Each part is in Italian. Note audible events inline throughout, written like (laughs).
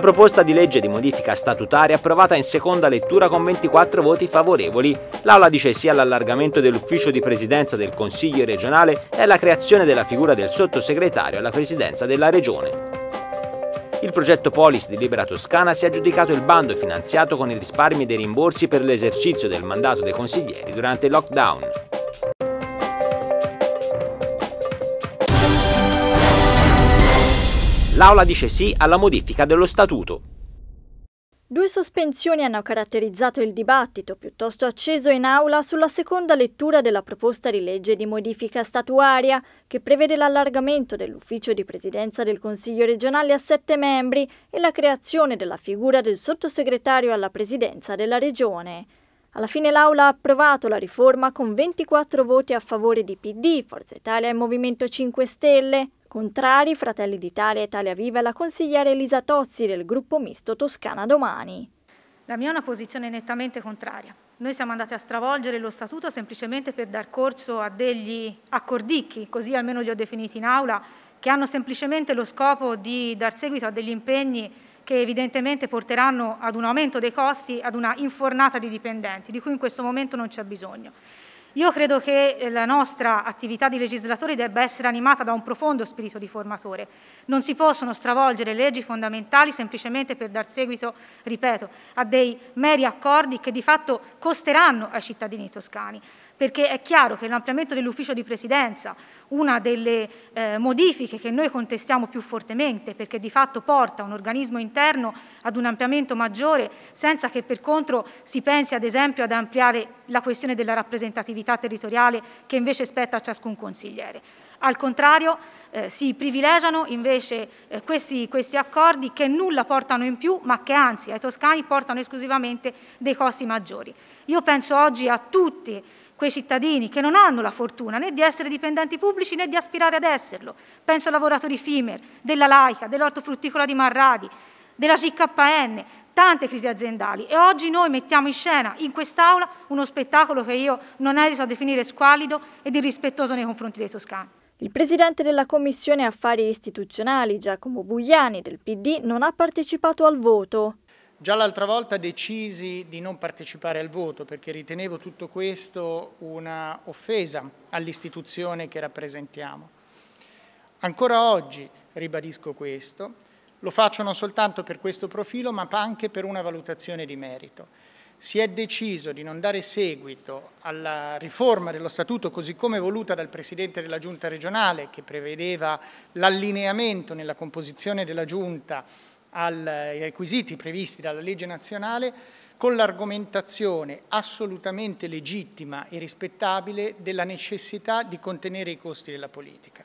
La proposta di legge di modifica statutaria approvata in seconda lettura con 24 voti favorevoli. L'Aula dice sì all'allargamento dell'ufficio di presidenza del Consiglio regionale e alla creazione della figura del sottosegretario alla presidenza della regione. Il progetto Polis di Libera Toscana si è aggiudicato il bando finanziato con i risparmi dei rimborsi per l'esercizio del mandato dei consiglieri durante il lockdown. L'Aula dice sì alla modifica dello Statuto. Due sospensioni hanno caratterizzato il dibattito piuttosto acceso in aula sulla seconda lettura della proposta di legge di modifica statuaria che prevede l'allargamento dell'ufficio di presidenza del Consiglio regionale a sette membri e la creazione della figura del sottosegretario alla presidenza della regione. Alla fine l'Aula ha approvato la riforma con 24 voti a favore di PD, Forza Italia e Movimento 5 Stelle, Contrari Fratelli d'Italia, e Italia Viva la consigliere Elisa Tozzi del gruppo misto Toscana Domani. La mia è una posizione nettamente contraria. Noi siamo andati a stravolgere lo statuto semplicemente per dar corso a degli accordicchi, così almeno li ho definiti in aula, che hanno semplicemente lo scopo di dar seguito a degli impegni che evidentemente porteranno ad un aumento dei costi, ad una infornata di dipendenti, di cui in questo momento non c'è bisogno. Io credo che eh, la nostra attività di legislatori debba essere animata da un profondo spirito riformatore. Non si possono stravolgere leggi fondamentali semplicemente per dar seguito, ripeto, a dei meri accordi che di fatto costeranno ai cittadini toscani perché è chiaro che l'ampliamento dell'ufficio di presidenza, una delle eh, modifiche che noi contestiamo più fortemente, perché di fatto porta un organismo interno ad un ampliamento maggiore, senza che per contro si pensi ad esempio ad ampliare la questione della rappresentatività territoriale che invece spetta a ciascun consigliere. Al contrario, eh, si privilegiano invece eh, questi, questi, accordi che nulla portano in più, ma che anzi ai toscani portano esclusivamente dei costi maggiori. Io penso oggi a tutti quei cittadini che non hanno la fortuna né di essere dipendenti pubblici né di aspirare ad esserlo. Penso ai lavoratori FIMER, della Laica, dell'ortofrutticola di Marradi, della GKN, tante crisi aziendali e oggi noi mettiamo in scena in quest'Aula uno spettacolo che io non esito a definire squallido ed irrispettoso nei confronti dei toscani. Il presidente della Commissione Affari Istituzionali, Giacomo Bugliani, del PD, non ha partecipato al voto. Già l'altra volta decisi di non partecipare al voto perché ritenevo tutto questo una offesa all'istituzione che rappresentiamo. Ancora oggi ribadisco questo, lo faccio non soltanto per questo profilo ma anche per una valutazione di merito. Si è deciso di non dare seguito alla riforma dello Statuto così come voluta dal Presidente della Giunta regionale che prevedeva l'allineamento nella composizione della Giunta ai requisiti previsti dalla legge nazionale con l'argomentazione assolutamente legittima e rispettabile della necessità di contenere i costi della politica.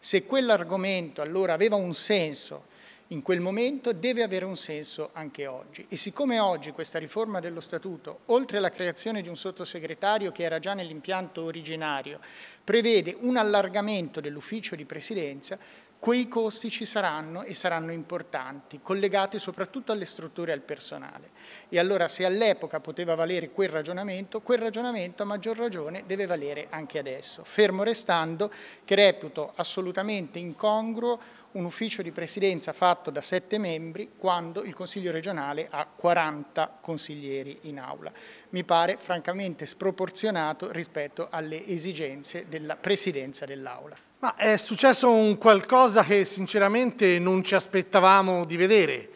Se quell'argomento allora aveva un senso in quel momento deve avere un senso anche oggi. E siccome oggi questa riforma dello Statuto, oltre alla creazione di un sottosegretario che era già nell'impianto originario, prevede un allargamento dell'ufficio di presidenza, Quei costi ci saranno e saranno importanti, collegati soprattutto alle strutture e al personale. E allora se all'epoca poteva valere quel ragionamento, quel ragionamento a maggior ragione deve valere anche adesso, fermo restando che reputo assolutamente incongruo un ufficio di presidenza fatto da sette membri quando il Consiglio regionale ha 40 consiglieri in aula. Mi pare francamente sproporzionato rispetto alle esigenze della presidenza dell'aula. Ma è successo un qualcosa che sinceramente non ci aspettavamo di vedere.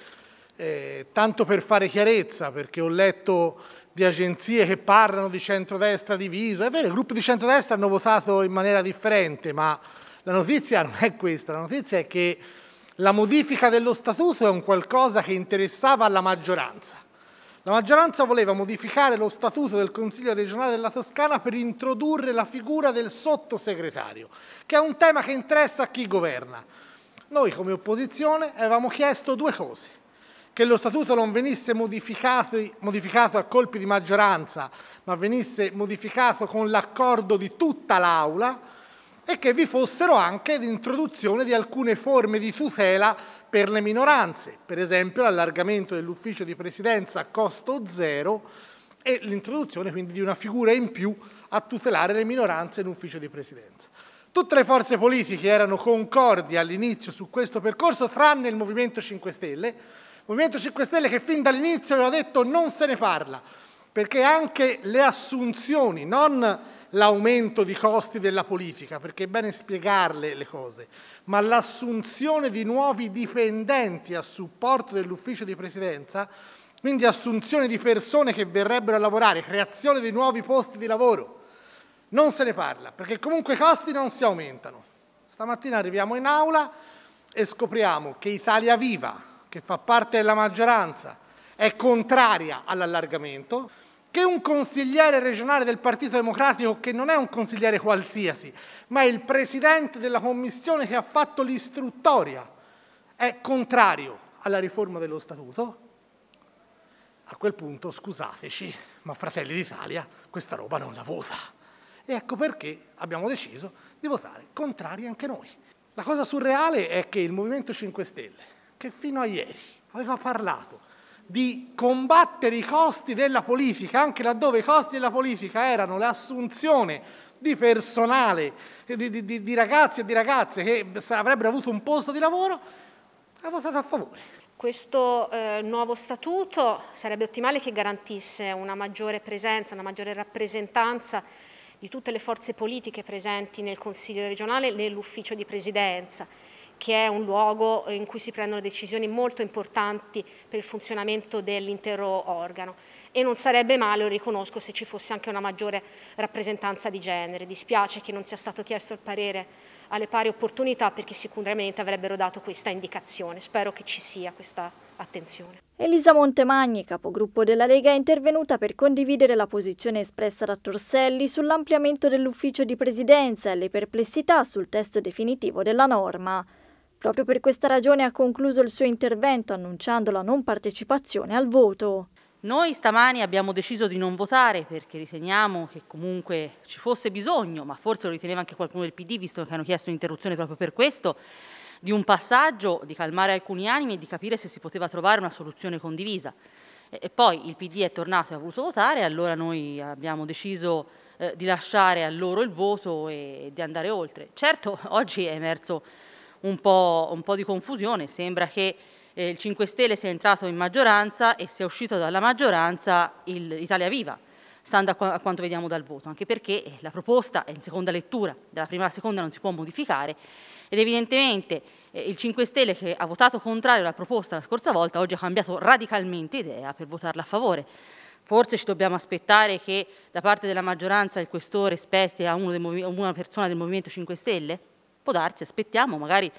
Eh, tanto per fare chiarezza, perché ho letto di agenzie che parlano di centrodestra diviso. È vero, i gruppi di centrodestra hanno votato in maniera differente, ma la notizia non è questa. La notizia è che la modifica dello statuto è un qualcosa che interessava alla maggioranza. La maggioranza voleva modificare lo statuto del Consiglio regionale della Toscana per introdurre la figura del sottosegretario, che è un tema che interessa a chi governa. Noi come opposizione avevamo chiesto due cose, che lo statuto non venisse modificato, modificato a colpi di maggioranza, ma venisse modificato con l'accordo di tutta l'Aula, e che vi fossero anche l'introduzione di alcune forme di tutela per le minoranze, per esempio l'allargamento dell'ufficio di presidenza a costo zero e l'introduzione quindi di una figura in più a tutelare le minoranze in ufficio di presidenza. Tutte le forze politiche erano concordi all'inizio su questo percorso, tranne il Movimento 5 Stelle. Il Movimento 5 Stelle che fin dall'inizio aveva detto non se ne parla, perché anche le assunzioni, non l'aumento di costi della politica, perché è bene spiegarle le cose, ma l'assunzione di nuovi dipendenti a supporto dell'ufficio di presidenza, quindi assunzione di persone che verrebbero a lavorare, creazione di nuovi posti di lavoro, non se ne parla, perché comunque i costi non si aumentano. Stamattina arriviamo in aula e scopriamo che Italia Viva, che fa parte della maggioranza, è contraria all'allargamento, che un consigliere regionale del Partito Democratico, che non è un consigliere qualsiasi, ma è il presidente della commissione che ha fatto l'istruttoria, è contrario alla riforma dello Statuto, a quel punto, scusateci, ma Fratelli d'Italia questa roba non la vota. E ecco perché abbiamo deciso di votare contrari anche noi. La cosa surreale è che il Movimento 5 Stelle, che fino a ieri aveva parlato di combattere i costi della politica, anche laddove i costi della politica erano l'assunzione di personale, eh, di, di, di ragazzi e di ragazze che avrebbero avuto un posto di lavoro, ha votato a favore. Questo eh, nuovo statuto sarebbe ottimale che garantisse una maggiore presenza, una maggiore rappresentanza di tutte le forze politiche presenti nel Consiglio regionale e nell'ufficio di presidenza che è un luogo in cui si prendono decisioni molto importanti per il funzionamento dell'intero organo e non sarebbe male, lo riconosco, se ci fosse anche una maggiore rappresentanza di genere. Dispiace che non sia stato chiesto il parere alle pari opportunità perché sicuramente avrebbero dato questa indicazione. Spero che ci sia questa attenzione. Elisa Montemagni, capogruppo della Lega, è intervenuta per condividere la posizione espressa da Torselli sull'ampliamento dell'ufficio di presidenza e le perplessità sul testo definitivo della norma. Proprio per questa ragione ha concluso il suo intervento annunciando la non partecipazione al voto. Noi stamani abbiamo deciso di non votare perché riteniamo che comunque ci fosse bisogno, ma forse lo riteneva anche qualcuno del PD, visto che hanno chiesto un'interruzione proprio per questo, di un passaggio, di calmare alcuni animi e di capire se si poteva trovare una soluzione condivisa. E poi il PD è tornato e ha voluto votare, allora noi abbiamo deciso eh, di lasciare a loro il voto e di andare oltre. Certo, (laughs) oggi è emerso un po', un po di confusione, sembra che eh, il 5 Stelle sia entrato in maggioranza e sia uscito dalla maggioranza il, Italia Viva, stando a, qu a, quanto vediamo dal voto, anche perché eh, la proposta è in seconda lettura, dalla prima alla seconda non si può modificare ed evidentemente eh, il 5 Stelle che ha votato contrario alla proposta la scorsa volta oggi ha cambiato radicalmente idea per votarla a favore. Forse ci dobbiamo aspettare che da parte della maggioranza il questore spetti a, uno a una persona del Movimento 5 Stelle? Può darsi, aspettiamo, magari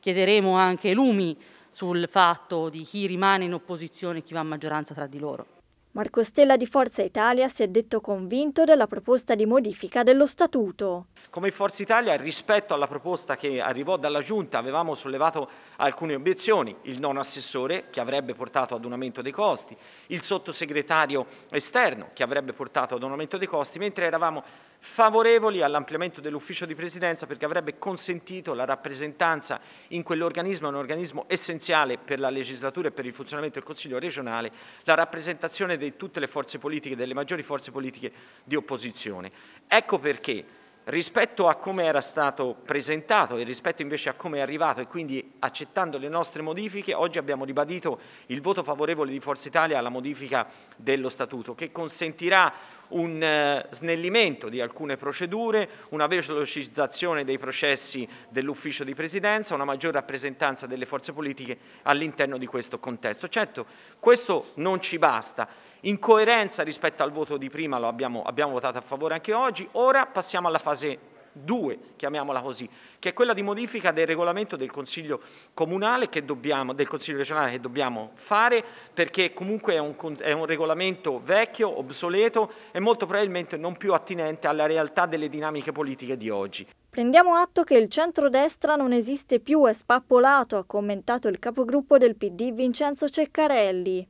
chiederemo anche lumi sul fatto di chi rimane in opposizione e chi va a maggioranza tra di loro. Marco Stella di Forza Italia si è detto convinto della proposta di modifica dello Statuto. Come Forza Italia rispetto alla proposta che arrivò dalla Giunta avevamo sollevato alcune obiezioni, il non assessore che avrebbe portato ad un aumento dei costi, il sottosegretario esterno che avrebbe portato ad un aumento dei costi, mentre eravamo favorevoli all'ampliamento dell'ufficio di presidenza perché avrebbe consentito la rappresentanza in quell'organismo, un organismo essenziale per la legislatura e per il funzionamento del Consiglio regionale, la rappresentazione di tutte le forze politiche, delle maggiori forze politiche di opposizione. Ecco perché rispetto a come era stato presentato e rispetto invece a come è arrivato e quindi accettando le nostre modifiche, oggi abbiamo ribadito il voto favorevole di Forza Italia alla modifica dello Statuto che consentirà un eh, snellimento di alcune procedure, una velocizzazione dei processi dell'ufficio di presidenza, una maggior rappresentanza delle forze politiche all'interno di questo contesto. Certo, questo non ci basta. In coerenza rispetto al voto di prima lo abbiamo, abbiamo votato a favore anche oggi, ora passiamo alla fase 2, chiamiamola così, che è quella di modifica del regolamento del Consiglio comunale dobbiamo, del Consiglio regionale che dobbiamo fare perché comunque è un, è un regolamento vecchio, obsoleto e molto probabilmente non più attinente alla realtà delle dinamiche politiche di oggi. Prendiamo atto che il centrodestra non esiste più, è spappolato, ha commentato il capogruppo del PD Vincenzo Ceccarelli.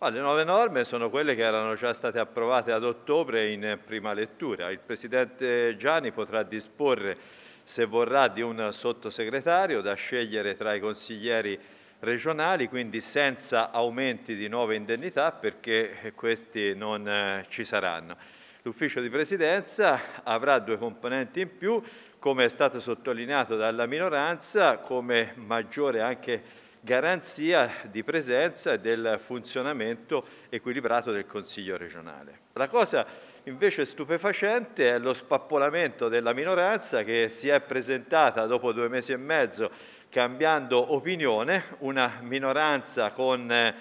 Ma le nuove norme sono quelle che erano già state approvate ad ottobre in prima lettura. Il Presidente Gianni potrà disporre, se vorrà, di un sottosegretario da scegliere tra i consiglieri regionali, quindi senza aumenti di nuove indennità perché questi non eh, ci saranno. L'ufficio di presidenza avrà due componenti in più, come è stato sottolineato dalla minoranza, come maggiore anche garanzia di presenza e del funzionamento equilibrato del Consiglio regionale. La cosa invece stupefacente è lo spappolamento della minoranza che si è presentata dopo due mesi e mezzo cambiando opinione, una minoranza con eh,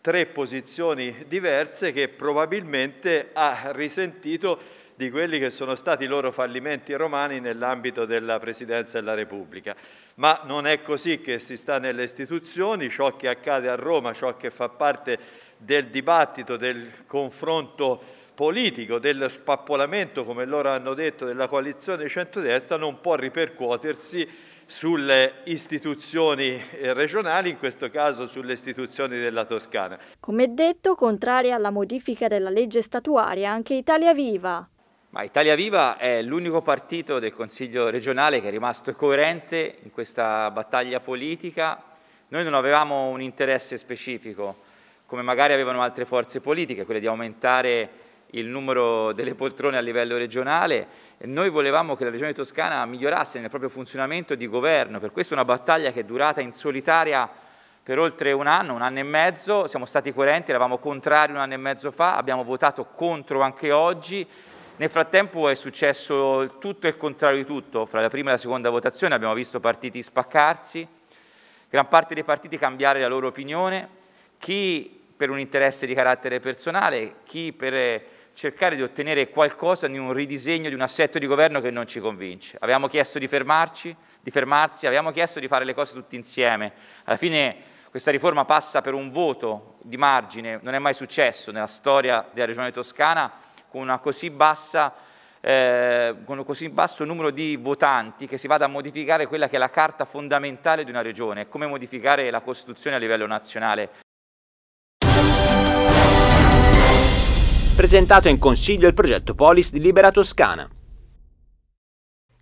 tre posizioni diverse che probabilmente ha risentito di quelli che sono stati i loro fallimenti romani nell'ambito della Presidenza della Repubblica. Ma non è così che si sta nelle istituzioni, ciò che accade a Roma, ciò che fa parte del dibattito, del confronto politico, del spappolamento, come loro hanno detto, della coalizione centrodestra non può ripercuotersi sulle istituzioni eh, regionali, in questo caso sulle istituzioni della Toscana. Come detto, contraria alla modifica della legge statuaria anche Italia Viva. Ma Italia Viva è l'unico partito del Consiglio regionale che è rimasto coerente in questa battaglia politica. Noi non avevamo un interesse specifico, come magari avevano altre forze politiche, quelle di aumentare il numero delle poltrone a livello regionale. Noi volevamo che la Regione Toscana migliorasse nel proprio funzionamento di governo, per questo è una battaglia che è durata in solitaria per oltre un anno, un anno e mezzo, siamo stati coerenti, eravamo contrari un anno e mezzo fa, abbiamo votato contro anche oggi, nel frattempo è successo tutto e il contrario di tutto, fra la prima e la seconda votazione abbiamo visto partiti spaccarsi, gran parte dei partiti cambiare la loro opinione, chi per un interesse di carattere personale, chi per cercare di ottenere qualcosa di un ridisegno di un assetto di governo che non ci convince. Abbiamo chiesto di fermarci, di fermarsi, abbiamo chiesto di fare le cose tutti insieme. Alla fine questa riforma passa per un voto di margine, non è mai successo nella storia della Regione Toscana con, bassa, eh, con un così basso numero di votanti che si vada a modificare quella che è la carta fondamentale di una regione, come modificare la Costituzione a livello nazionale. Presentato in Consiglio il progetto Polis di Libera Toscana.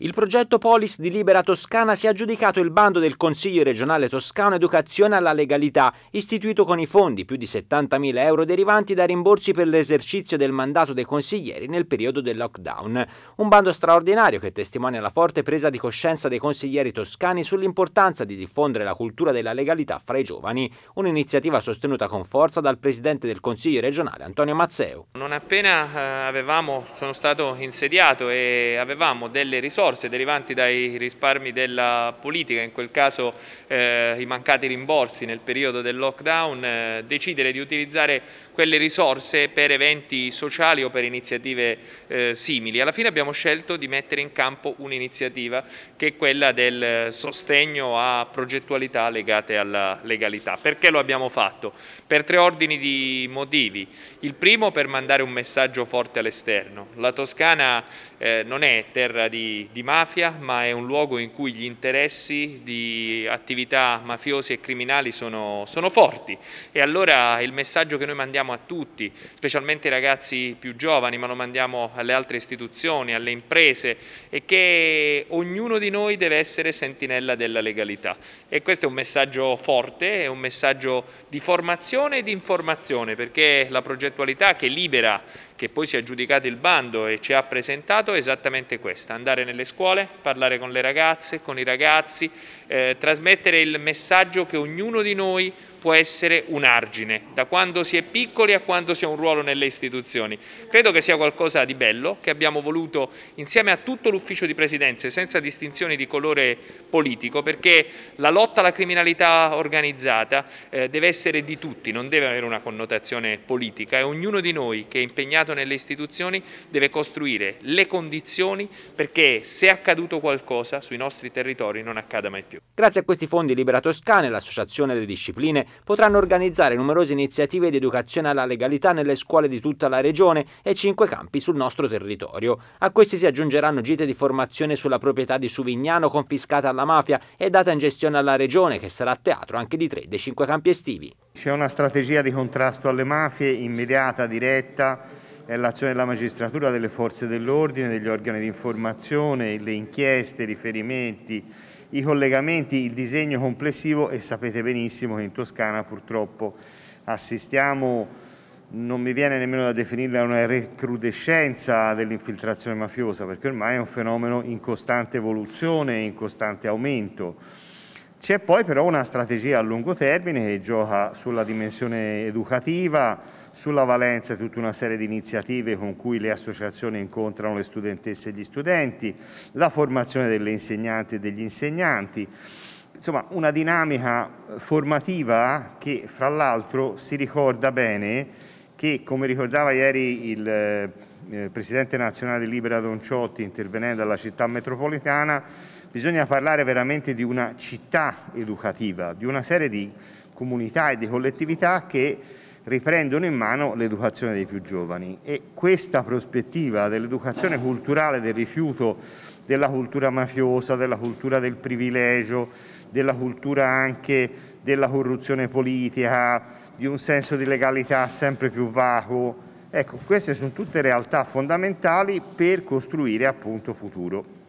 Il progetto Polis di Libera Toscana si è aggiudicato il bando del Consiglio regionale toscano Educazione alla Legalità, istituito con i fondi più di 70.000 euro derivanti da rimborsi per l'esercizio del mandato dei consiglieri nel periodo del lockdown. Un bando straordinario che testimonia la forte presa di coscienza dei consiglieri toscani sull'importanza di diffondere la cultura della legalità fra i giovani, un'iniziativa sostenuta con forza dal Presidente del Consiglio regionale Antonio Mazzeo. Non appena eh, avevamo, sono stato insediato e avevamo delle risorse risorse derivanti dai risparmi della politica, in quel caso eh, i mancati rimborsi nel periodo del lockdown, eh, decidere di utilizzare quelle risorse per eventi sociali o per iniziative eh, simili. Alla fine abbiamo scelto di mettere in campo un'iniziativa che è quella del sostegno a progettualità legate alla legalità. Perché lo abbiamo fatto? Per tre ordini di motivi. Il primo per mandare un messaggio forte all'esterno. La Toscana eh, non è terra di, di di mafia, ma è un luogo in cui gli interessi di attività mafiosi e criminali sono, sono forti e allora il messaggio che noi mandiamo a tutti, specialmente ai ragazzi più giovani, ma lo mandiamo alle altre istituzioni, alle imprese, è che ognuno di noi deve essere sentinella della legalità e questo è un messaggio forte, è un messaggio di formazione e di informazione perché la progettualità che libera che poi si è aggiudicato il bando e ci ha presentato è esattamente questa, andare nelle scuole scuole, parlare con le ragazze, con i ragazzi, eh, trasmettere il messaggio che ognuno di noi può essere un argine, da quando si è piccoli a quando si ha un ruolo nelle istituzioni. Credo che sia qualcosa di bello che abbiamo voluto insieme a tutto l'ufficio di presidenza, senza distinzioni di colore politico, perché la lotta alla criminalità organizzata eh, deve essere di tutti, non deve avere una connotazione politica e ognuno di noi che è impegnato nelle istituzioni deve costruire le condizioni perché se è accaduto qualcosa sui nostri territori non accada mai più. Grazie a questi fondi Libera Toscana e l'Associazione delle Discipline potranno organizzare numerose iniziative di educazione alla legalità nelle scuole di tutta la regione e cinque campi sul nostro territorio. A questi si aggiungeranno gite di formazione sulla proprietà di Suvignano confiscata alla mafia e data in gestione alla regione che sarà teatro anche di tre dei cinque campi estivi. C'è una strategia di contrasto alle mafie immediata, diretta, è l'azione della magistratura, delle forze dell'ordine, degli organi di informazione, le inchieste, i riferimenti, i collegamenti, il disegno complessivo e sapete benissimo che in Toscana purtroppo assistiamo non mi viene nemmeno da definirla una recrudescenza dell'infiltrazione mafiosa, perché ormai è un fenomeno in costante evoluzione, in costante aumento. C'è poi però una strategia a lungo termine che gioca sulla dimensione educativa, sulla Valenza tutta una serie di iniziative con cui le associazioni incontrano le studentesse e gli studenti, la formazione delle insegnanti e degli insegnanti, insomma una dinamica formativa che fra l'altro si ricorda bene che come ricordava ieri il eh, Presidente nazionale di Libera Donciotti intervenendo alla città metropolitana, bisogna parlare veramente di una città educativa, di una serie di comunità e di collettività che riprendono in mano l'educazione dei più giovani e questa prospettiva dell'educazione culturale del rifiuto della cultura mafiosa, della cultura del privilegio, della cultura anche della corruzione politica, di un senso di legalità sempre più vago. Ecco, queste sono tutte realtà fondamentali per costruire appunto futuro.